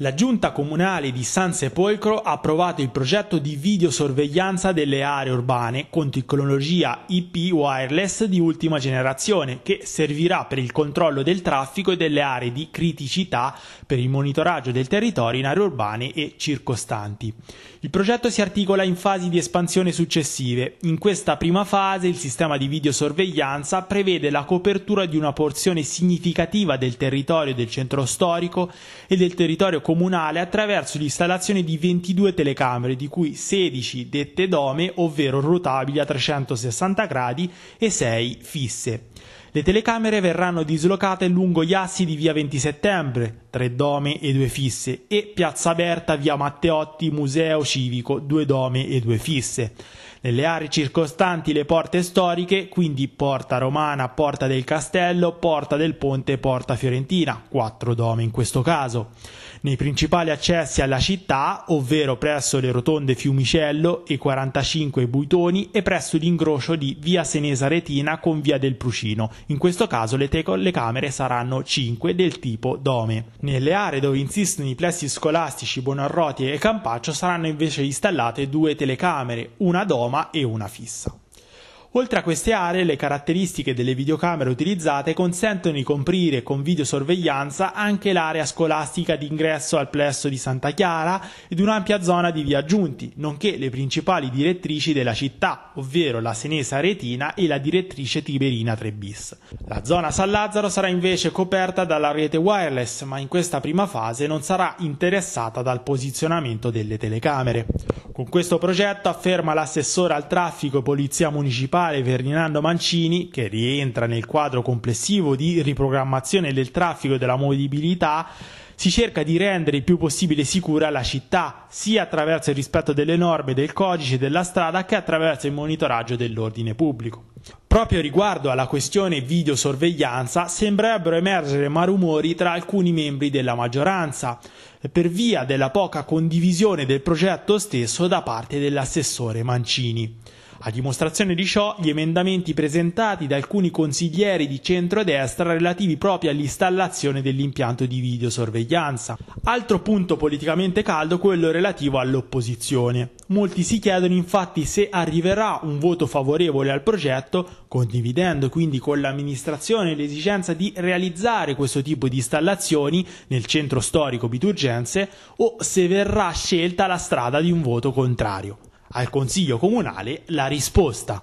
La giunta comunale di San Sepolcro ha approvato il progetto di videosorveglianza delle aree urbane con tecnologia IP wireless di ultima generazione che servirà per il controllo del traffico e delle aree di criticità per il monitoraggio del territorio in aree urbane e circostanti. Il progetto si articola in fasi di espansione successive. In questa prima fase il sistema di videosorveglianza prevede la copertura di una porzione significativa del territorio del centro storico e del territorio comunale attraverso l'installazione di 22 telecamere, di cui 16 dette dome, ovvero rotabili a 360 gradi, e 6 fisse. Le telecamere verranno dislocate lungo gli assi di via 20 settembre, tre dome e due fisse, e piazza aperta via Matteotti, museo civico, due dome e due fisse. Nelle aree circostanti le porte storiche, quindi Porta Romana, Porta del Castello, Porta del Ponte, Porta Fiorentina, quattro dome in questo caso. Nei principali accessi alla città, ovvero presso le rotonde Fiumicello e 45 Buitoni e presso l'incrocio di via Senesa Retina con via del Prucino in questo caso le telecamere saranno 5 del tipo Dome. Nelle aree dove insistono i plessi scolastici Buonarroti e Campaccio saranno invece installate due telecamere, una Doma e una fissa. Oltre a queste aree, le caratteristiche delle videocamere utilizzate consentono di comprire con videosorveglianza anche l'area scolastica d'ingresso al plesso di Santa Chiara ed un'ampia zona di via Giunti, nonché le principali direttrici della città, ovvero la Senesa Retina e la direttrice Tiberina 3 bis. La zona San Lazzaro sarà invece coperta dalla rete wireless, ma in questa prima fase non sarà interessata dal posizionamento delle telecamere. Con questo progetto, afferma l'assessore al traffico e polizia municipale Ferdinando Mancini, che rientra nel quadro complessivo di riprogrammazione del traffico e della mobilità, si cerca di rendere il più possibile sicura la città, sia attraverso il rispetto delle norme del codice della strada che attraverso il monitoraggio dell'ordine pubblico. Proprio riguardo alla questione videosorveglianza sembrerebbero emergere marumori tra alcuni membri della maggioranza, per via della poca condivisione del progetto stesso da parte dell'assessore Mancini. A dimostrazione di ciò, gli emendamenti presentati da alcuni consiglieri di centrodestra relativi proprio all'installazione dell'impianto di videosorveglianza. Altro punto politicamente caldo quello relativo all'opposizione. Molti si chiedono infatti se arriverà un voto favorevole al progetto, condividendo quindi con l'amministrazione l'esigenza di realizzare questo tipo di installazioni nel centro storico Biturgenze o se verrà scelta la strada di un voto contrario al Consiglio comunale la risposta